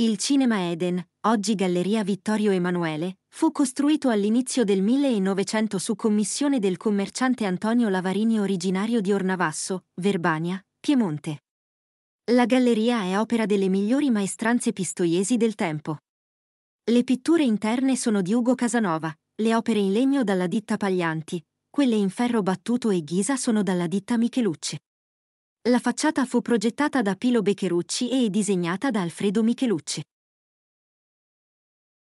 Il Cinema Eden, oggi Galleria Vittorio Emanuele, fu costruito all'inizio del 1900 su commissione del commerciante Antonio Lavarini originario di Ornavasso, Verbania, Piemonte. La galleria è opera delle migliori maestranze pistoiesi del tempo. Le pitture interne sono di Ugo Casanova, le opere in legno dalla ditta Paglianti, quelle in ferro battuto e ghisa sono dalla ditta Michelucci. La facciata fu progettata da Pilo Beccherucci e disegnata da Alfredo Michelucci.